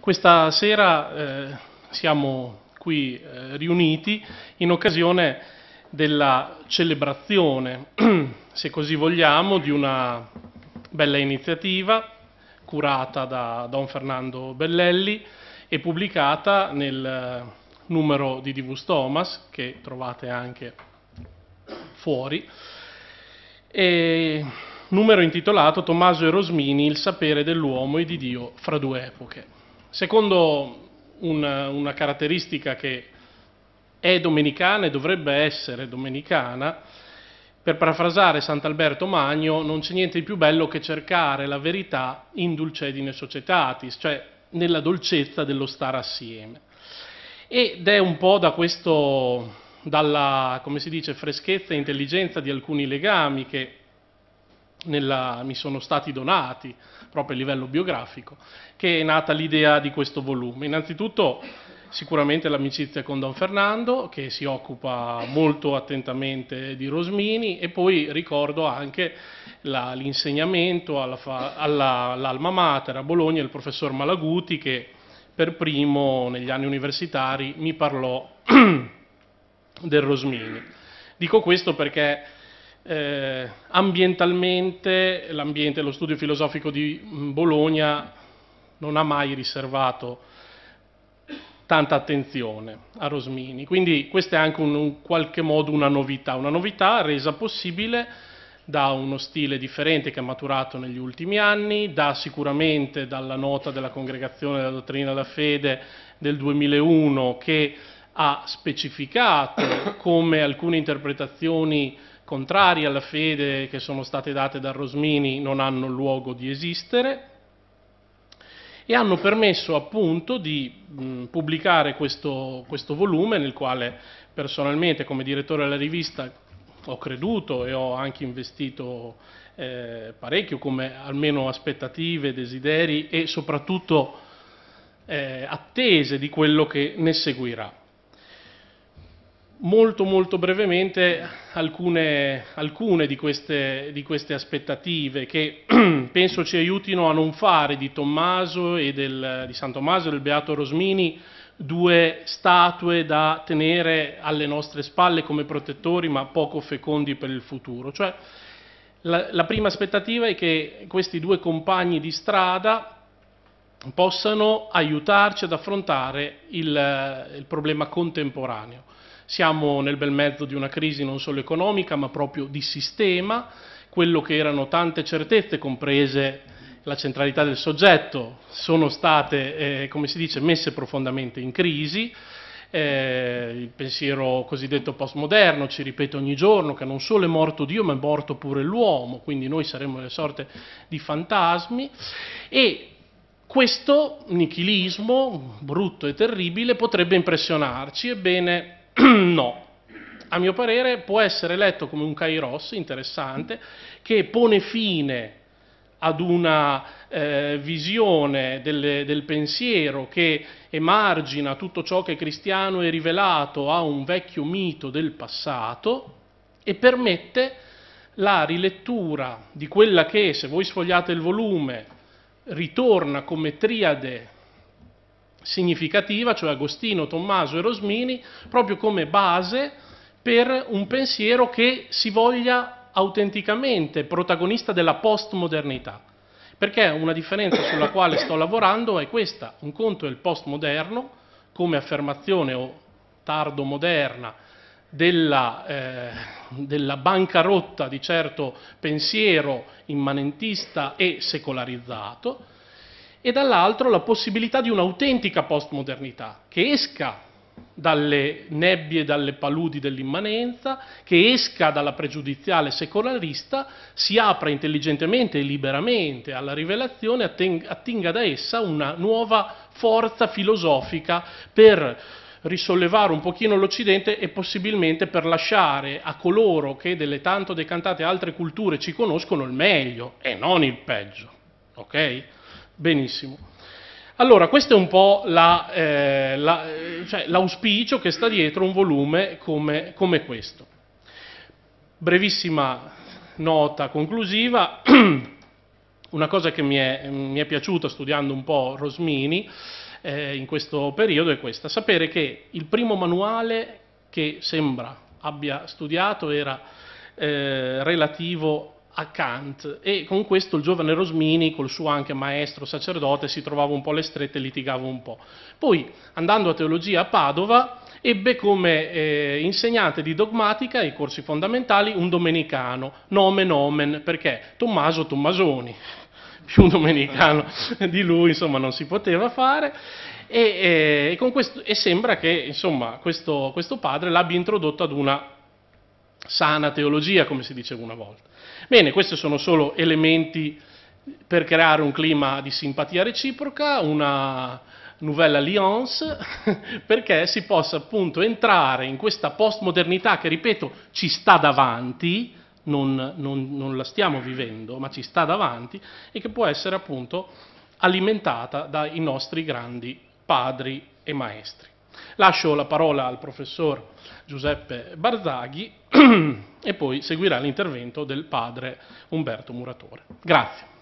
Questa sera eh, siamo qui eh, riuniti in occasione della celebrazione, se così vogliamo, di una bella iniziativa curata da Don Fernando Bellelli e pubblicata nel eh, numero di Divus Thomas, che trovate anche fuori, e numero intitolato Tommaso e Rosmini, il sapere dell'uomo e di Dio fra due epoche. Secondo una, una caratteristica che è domenicana e dovrebbe essere domenicana, per parafrasare Sant'Alberto Magno, non c'è niente di più bello che cercare la verità in dulcedine societatis, cioè nella dolcezza dello stare assieme. Ed è un po' da questo, dalla, come si dice, freschezza e intelligenza di alcuni legami che nella, mi sono stati donati, proprio a livello biografico, che è nata l'idea di questo volume. Innanzitutto sicuramente l'amicizia con Don Fernando, che si occupa molto attentamente di Rosmini, e poi ricordo anche l'insegnamento all'Alma Mater a Bologna, il professor Malaguti, che per primo negli anni universitari mi parlò del Rosmini. Dico questo perché eh, ambientalmente l'ambiente dello studio filosofico di mm, Bologna non ha mai riservato tanta attenzione a Rosmini, quindi questa è anche un, in qualche modo una novità, una novità resa possibile da uno stile differente che è maturato negli ultimi anni, da sicuramente dalla nota della Congregazione della Dottrina della Fede del 2001 che ha specificato come alcune interpretazioni contrari alla fede che sono state date da Rosmini non hanno luogo di esistere e hanno permesso appunto di mh, pubblicare questo, questo volume nel quale personalmente come direttore della rivista ho creduto e ho anche investito eh, parecchio come almeno aspettative, desideri e soprattutto eh, attese di quello che ne seguirà molto, molto brevemente alcune, alcune di, queste, di, queste, aspettative che penso ci aiutino a non fare di Tommaso e del, di San Tommaso e del Beato Rosmini due statue da tenere alle nostre spalle come protettori ma poco fecondi per il futuro. Cioè, la, la prima aspettativa è che questi due compagni di strada possano aiutarci ad affrontare il, il problema contemporaneo. Siamo nel bel mezzo di una crisi non solo economica ma proprio di sistema, quello che erano tante certezze comprese la centralità del soggetto sono state, eh, come si dice, messe profondamente in crisi, eh, il pensiero cosiddetto postmoderno ci ripete ogni giorno che non solo è morto Dio ma è morto pure l'uomo, quindi noi saremmo delle sorte di fantasmi e questo nichilismo brutto e terribile potrebbe impressionarci, ebbene no. A mio parere può essere letto come un kairos interessante che pone fine ad una eh, visione del, del pensiero che emargina tutto ciò che è cristiano e rivelato a un vecchio mito del passato e permette la rilettura di quella che, se voi sfogliate il volume, ritorna come triade significativa, cioè Agostino, Tommaso e Rosmini, proprio come base per un pensiero che si voglia autenticamente protagonista della postmodernità. Perché una differenza sulla quale sto lavorando è questa, un conto è il postmoderno come affermazione o tardo moderna della, eh, della bancarotta di certo pensiero immanentista e secolarizzato, e dall'altro la possibilità di un'autentica postmodernità che esca dalle nebbie, dalle paludi dell'immanenza, che esca dalla pregiudiziale secolarista, si apra intelligentemente e liberamente alla rivelazione, attinga da essa una nuova forza filosofica per risollevare un pochino l'Occidente e possibilmente per lasciare a coloro che delle tanto decantate altre culture ci conoscono il meglio e non il peggio. Okay? Benissimo. Allora, questo è un po' la, eh, la, cioè, l'auspicio che sta dietro un volume come, come questo. Brevissima nota conclusiva, una cosa che mi è, mi è, piaciuta studiando un po' Rosmini eh, in questo periodo è questa, sapere che il primo manuale che sembra abbia studiato era eh, relativo a Kant e con questo il giovane Rosmini, col suo anche maestro sacerdote, si trovava un po' alle strette e litigava un po'. Poi, andando a teologia a Padova, ebbe come eh, insegnante di dogmatica i corsi fondamentali un domenicano, nomen omen, perché Tommaso Tommasoni, più domenicano di lui, insomma, non si poteva fare. E, eh, e, e, questo, e sembra che insomma, questo, questo padre l'abbia introdotto ad una sana teologia, come si diceva una volta. Bene, questi sono solo elementi per creare un clima di simpatia reciproca, una nouvelle alliance, perché si possa appunto entrare in questa postmodernità che, ripeto, ci sta davanti, non, non, non la stiamo vivendo, ma ci sta davanti, e che può essere appunto alimentata dai nostri grandi padri e maestri. Lascio la parola al professor Giuseppe Barzaghi e poi seguirà l'intervento del padre Umberto Muratore. Grazie.